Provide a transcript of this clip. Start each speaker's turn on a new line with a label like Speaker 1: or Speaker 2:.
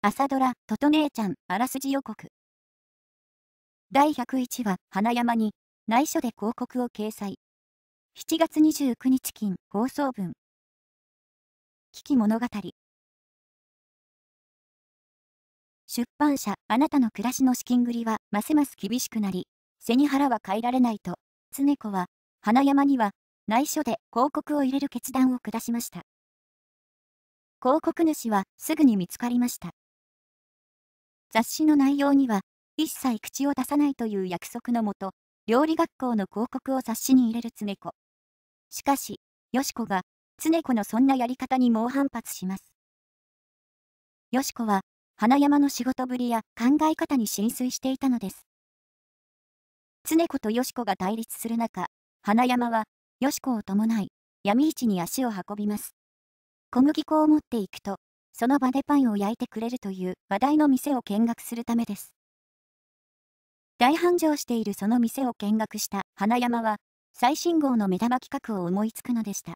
Speaker 1: 朝ドラ、トト姉ちゃん、あらすじ予告。第101話、花山に、内緒で広告を掲載。7月29日金、放送分。危機物語。出版社、あなたの暮らしの資金繰りは、ますます厳しくなり、背に腹は変えられないと、常子は、花山には、内緒で広告を入れる決断を下しました。広告主はすぐに見つかりました。雑誌の内容には、一切口を出さないという約束のもと、料理学校の広告を雑誌に入れる常子。しかし、よしこが、常子のそんなやり方に猛反発します。よしこは、花山の仕事ぶりや考え方に浸水していたのです。常子とよしこが対立する中、花山は、よしこを伴い、闇市に足を運びます。小麦粉を持っていくと、その場でパンを焼いてくれるという話題の店を見学するためです。大繁盛しているその店を見学した花山は、最新号の目玉企画を思いつくのでした。